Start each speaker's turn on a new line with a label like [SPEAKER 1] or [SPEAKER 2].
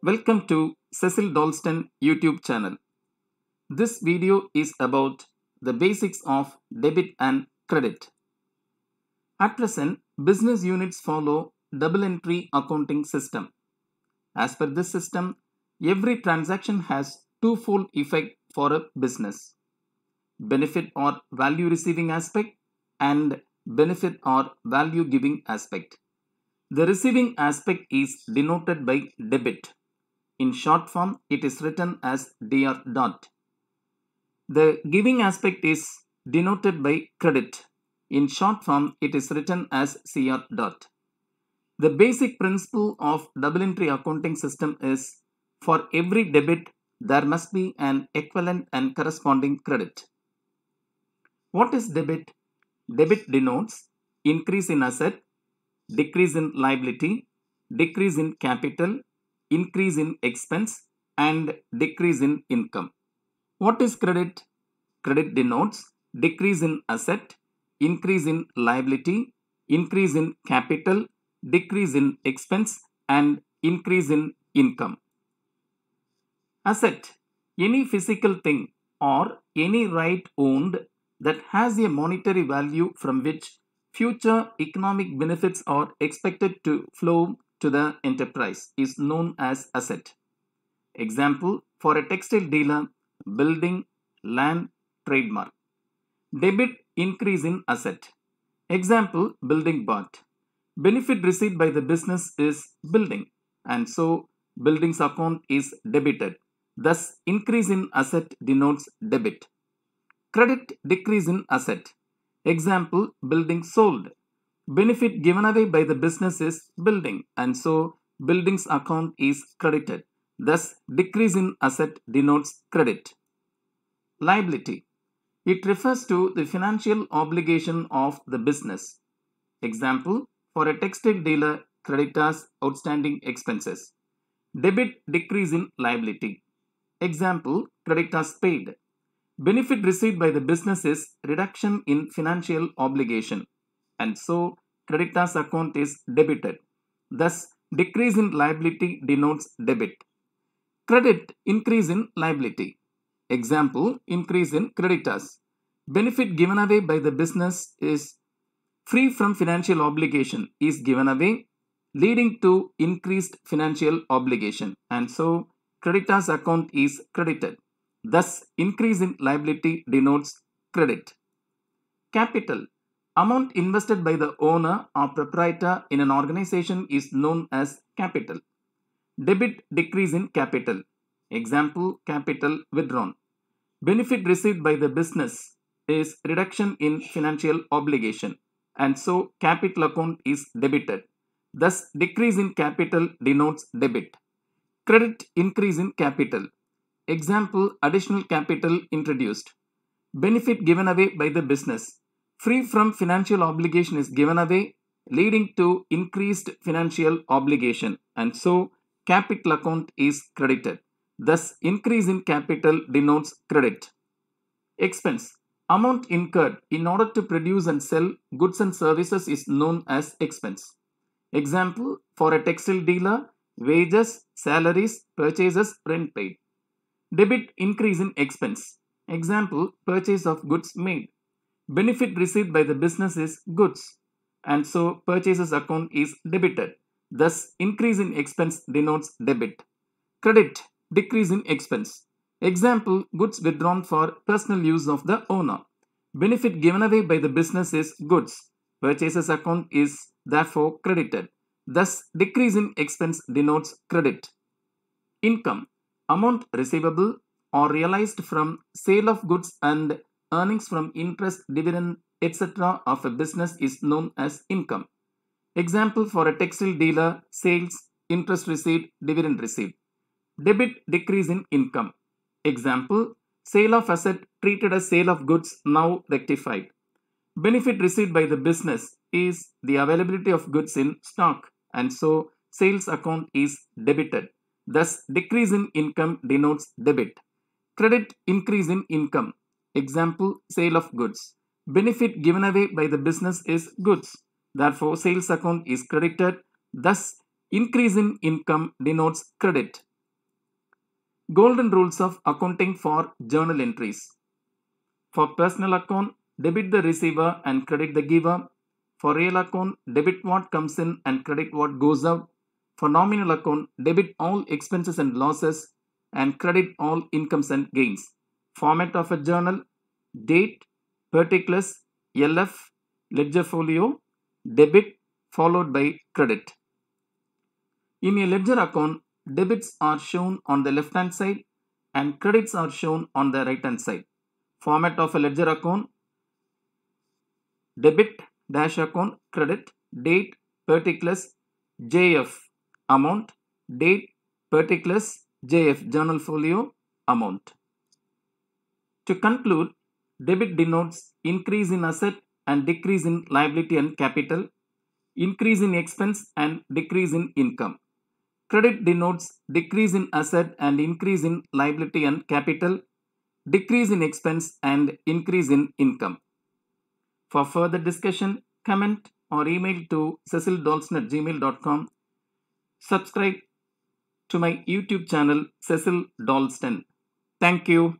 [SPEAKER 1] Welcome to Cecil Dalston YouTube channel. This video is about the basics of debit and credit. At present, business units follow double entry accounting system. As per this system, every transaction has twofold effect for a business. Benefit or value receiving aspect and benefit or value giving aspect. The receiving aspect is denoted by debit in short form, it is written as dr dot. The giving aspect is denoted by credit. In short form, it is written as cr dot. The basic principle of double entry accounting system is for every debit, there must be an equivalent and corresponding credit. What is debit? Debit denotes increase in asset, decrease in liability, decrease in capital, increase in expense and decrease in income. What is credit? Credit denotes decrease in asset, increase in liability, increase in capital, decrease in expense and increase in income. Asset, any physical thing or any right owned that has a monetary value from which future economic benefits are expected to flow to the enterprise is known as asset. Example, for a textile dealer, building, land, trademark. Debit increase in asset. Example, building bought. Benefit received by the business is building and so building's account is debited. Thus, increase in asset denotes debit. Credit decrease in asset. Example, building sold benefit given away by the business is building and so building's account is credited. Thus, decrease in asset denotes credit. Liability. It refers to the financial obligation of the business. Example, for a textile dealer, creditors outstanding expenses. Debit decrease in liability. Example, creditors paid. Benefit received by the business is reduction in financial obligation. And so, creditors account is debited. Thus, decrease in liability denotes debit. Credit increase in liability. Example, increase in creditors. Benefit given away by the business is free from financial obligation is given away leading to increased financial obligation and so creditor's account is credited. Thus, increase in liability denotes credit. Capital Amount invested by the owner or proprietor in an organization is known as capital. Debit decrease in capital. Example, capital withdrawn. Benefit received by the business is reduction in financial obligation and so capital account is debited. Thus, decrease in capital denotes debit. Credit increase in capital. Example, additional capital introduced. Benefit given away by the business free from financial obligation is given away, leading to increased financial obligation, and so capital account is credited. Thus, increase in capital denotes credit. Expense Amount incurred in order to produce and sell goods and services is known as expense. Example, for a textile dealer, wages, salaries, purchases, rent paid. Debit increase in expense. Example, purchase of goods made benefit received by the business is goods and so purchases account is debited. Thus increase in expense denotes debit. Credit decrease in expense. Example goods withdrawn for personal use of the owner. Benefit given away by the business is goods. Purchases account is therefore credited. Thus decrease in expense denotes credit. Income amount receivable or realized from sale of goods and Earnings from interest, dividend, etc. of a business is known as income. Example for a textile dealer, sales, interest received, dividend received. Debit decrease in income. Example, sale of asset treated as sale of goods now rectified. Benefit received by the business is the availability of goods in stock and so sales account is debited. Thus, decrease in income denotes debit. Credit increase in income. Example, sale of goods. Benefit given away by the business is goods. Therefore, sales account is credited. Thus, increase in income denotes credit. Golden rules of accounting for journal entries. For personal account, debit the receiver and credit the giver. For real account, debit what comes in and credit what goes out. For nominal account, debit all expenses and losses and credit all incomes and gains. Format of a journal, date, particulars, LF, ledger folio, debit followed by credit. In a ledger account, debits are shown on the left hand side and credits are shown on the right hand side. Format of a ledger account, debit dash account, credit, date, particulars, JF, amount, date, particulars, JF, journal folio, amount. To conclude, Debit denotes increase in asset and decrease in liability and capital, increase in expense and decrease in income. Credit denotes decrease in asset and increase in liability and capital, decrease in expense and increase in income. For further discussion, comment or email to cecildolston Subscribe to my YouTube channel Cecil Dalston. Thank you.